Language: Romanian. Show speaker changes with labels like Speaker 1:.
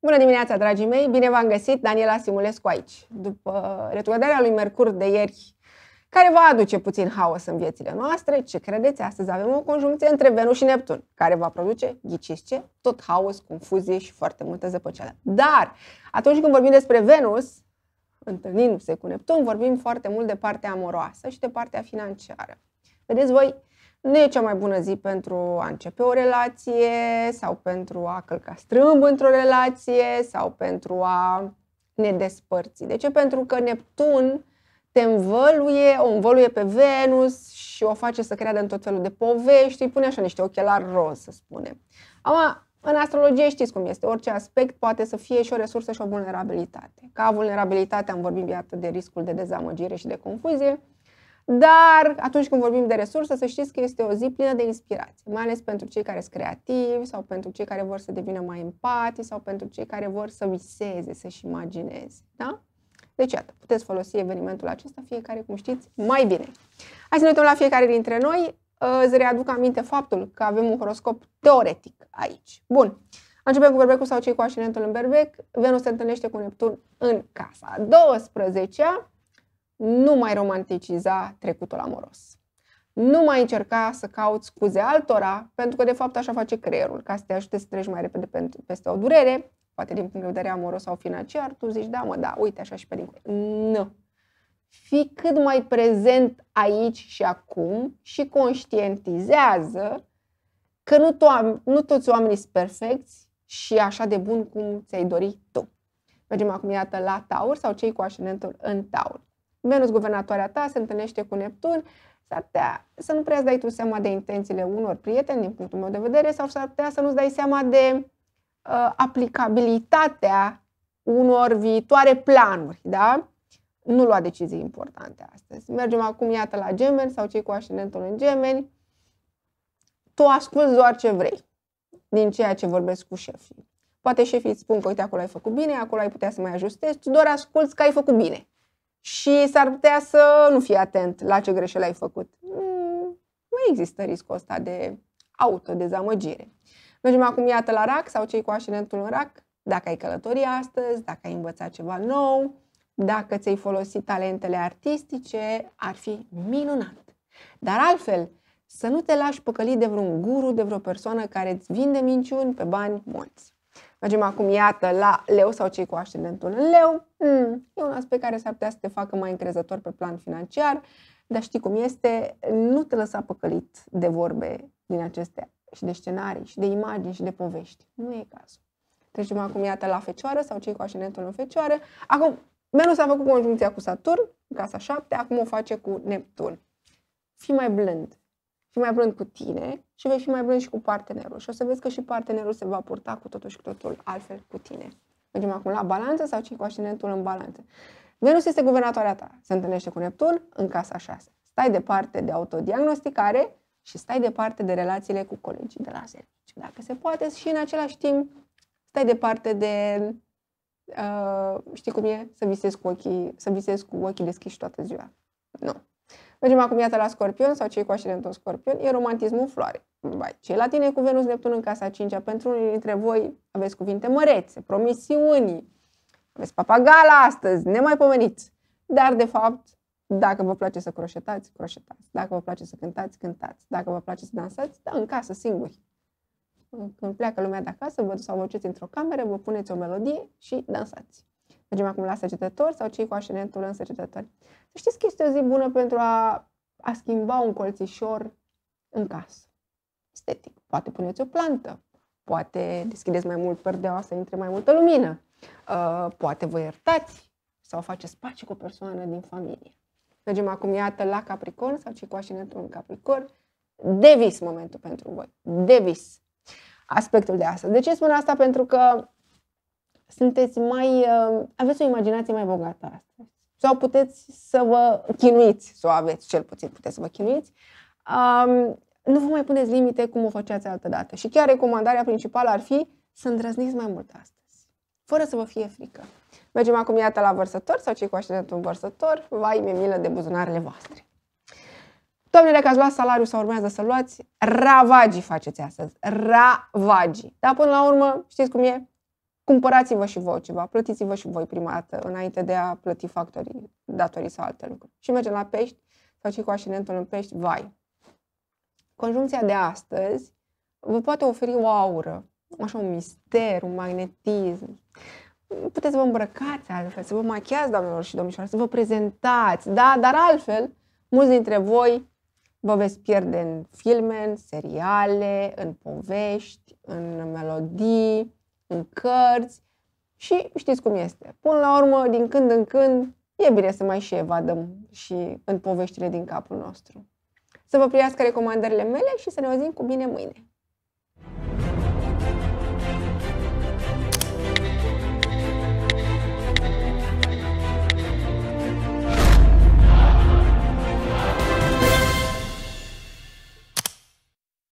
Speaker 1: Bună dimineața, dragii mei! Bine v-am găsit! Daniela Simulescu aici. După retrogradarea lui Mercur de ieri, care va aduce puțin haos în viețile noastre, ce credeți? Astăzi avem o conjuncție între Venus și Neptun, care va produce, ghiciți ce, tot haos, confuzie și foarte multă zăpăceală. Dar, atunci când vorbim despre Venus, întâlnindu-se cu Neptun, vorbim foarte mult de partea amoroasă și de partea financiară. Vedeți voi, nu e cea mai bună zi pentru a începe o relație sau pentru a călca strâmb într-o relație sau pentru a ne despărți. De ce? Pentru că Neptun te învăluie, o învăluie pe Venus și o face să creadă în tot felul de povești, îi pune așa niște ochelari roz, să spunem. Ama, în astrologie știți cum este, orice aspect poate să fie și o resursă și o vulnerabilitate. Ca vulnerabilitate am vorbit iată de riscul de dezamăgire și de confuzie, dar atunci când vorbim de resurse, să știți că este o zi plină de inspirație, mai ales pentru cei care sunt creativi sau pentru cei care vor să devină mai empati sau pentru cei care vor să viseze, să-și imagineze. Da? Deci, iată, puteți folosi evenimentul acesta, fiecare, cum știți, mai bine. Hai să ne uităm la fiecare dintre noi. Uh, îți readuc aminte faptul că avem un horoscop teoretic aici. Bun. Începem cu berbecul sau cei cu ascendentul în berbec. Venus se întâlnește cu Neptun în casa 12 -a nu mai romanticiza trecutul amoros. Nu mai încerca să cauți scuze altora, pentru că de fapt așa face creierul, ca să te ajute să treci mai repede peste o durere, poate din punct de vedere amoros sau financiar, tu zici, da mă, da, uite așa și pe dincolo. Nu. Fii cât mai prezent aici și acum și conștientizează că nu, to- nu toți oamenii sunt perfecți și așa de bun cum ți-ai dorit tu. Mergem acum, iată, la Taur sau cei cu ascendentul în Taur. Venus, guvernatoarea ta, se întâlnește cu Neptun, s-ar putea să nu prea dai tu seama de intențiile unor prieteni, din punctul meu de vedere, sau s-ar putea să nu-ți dai seama de uh, aplicabilitatea unor viitoare planuri, da? Nu lua decizii importante astăzi. Mergem acum, iată, la gemeni sau cei cu ascendentul în gemeni. Tu asculți doar ce vrei din ceea ce vorbesc cu șefii. Poate șefii îți spun că uite acolo ai făcut bine, acolo ai putea să mai ajustezi, tu doar asculți că ai făcut bine și s-ar putea să nu fii atent la ce greșeli ai făcut. Mm, nu există riscul ăsta de autodezamăgire. Mergem acum, iată, la RAC sau cei cu ascendentul în RAC. Dacă ai călătorie astăzi, dacă ai învățat ceva nou, dacă ți-ai folosit talentele artistice, ar fi minunat. Dar altfel, să nu te lași păcălit de vreun guru, de vreo persoană care îți vinde minciuni pe bani mulți. Mergem acum, iată, la leu sau cei cu ascendentul în leu. hmm, e un aspect care s-ar putea să te facă mai încrezător pe plan financiar, dar știi cum este, nu te lăsa păcălit de vorbe din acestea și de scenarii, și de imagini, și de povești. Nu e cazul. Trecem acum, iată, la fecioară sau cei cu ascendentul în fecioară. Acum, s a făcut conjuncția cu Saturn, casa 7, acum o face cu Neptun. Fii mai blând, fi mai blând cu tine și vei fi mai blând și cu partenerul. Și o să vezi că și partenerul se va purta cu totul și cu totul altfel cu tine. Mergem acum la balanță sau cei cu ascendentul în balanță. Venus este guvernatoarea ta. Se întâlnește cu Neptun în casa 6. Stai departe de autodiagnosticare și stai departe de relațiile cu colegii de la serviciu. Dacă se poate și în același timp stai departe de uh, știi cum e? Să visezi cu ochii, să visezi cu ochii deschiși toată ziua. Nu. Mergem acum, iată, la Scorpion sau cei cu ascendentul Scorpion, e romantismul floare. Vai, cei la tine cu Venus Neptun în casa 5 -a. pentru unii dintre voi aveți cuvinte mărețe, promisiuni, aveți papagala astăzi, nemaipomeniți. Dar, de fapt, dacă vă place să croșetați, croșetați. Dacă vă place să cântați, cântați. Dacă vă place să dansați, da, în casă, singuri. Când pleacă lumea de acasă, vă duceți într-o cameră, vă puneți o melodie și dansați. Mergem acum la săgetători sau cei cu ascendentul în săgetători. Să știți că este o zi bună pentru a, a schimba un colțișor în casă. Estetic. Poate puneți o plantă, poate deschideți mai mult perdeaua să intre mai multă lumină, uh, poate vă iertați sau faceți pace cu o persoană din familie. Mergem acum, iată, la Capricorn sau cei cu ascendentul în Capricorn. Devis momentul pentru voi. Devis aspectul de astăzi. De ce spun asta? Pentru că sunteți mai, uh, aveți o imaginație mai bogată astăzi. Sau puteți să vă chinuiți, să o aveți cel puțin, puteți să vă chinuiți. Um, nu vă mai puneți limite cum o făceați altă dată. Și chiar recomandarea principală ar fi să îndrăzniți mai mult astăzi, fără să vă fie frică. Mergem acum iată la vărsător sau cei cu așteptul vărsător, vai mi milă de buzunarele voastre. Doamne, dacă ați luat salariul sau urmează să luați, ravagii faceți astăzi, ravagii. Dar până la urmă, știți cum e? cumpărați-vă și voi ceva, plătiți-vă și voi prima dată înainte de a plăti factorii, datorii sau alte lucruri. Și mergem la pești sau și cu așinentul în pești, vai. Conjuncția de astăzi vă poate oferi o aură, așa un mister, un magnetism. Puteți să vă îmbrăcați altfel, să vă machiați, doamnelor și domnișoare, să vă prezentați, da, dar altfel, mulți dintre voi vă veți pierde în filme, în seriale, în povești, în melodii, în cărți și știți cum este. Până la urmă, din când în când, e bine să mai și evadăm și în poveștile din capul nostru. Să vă priască recomandările mele și să ne auzim cu bine mâine!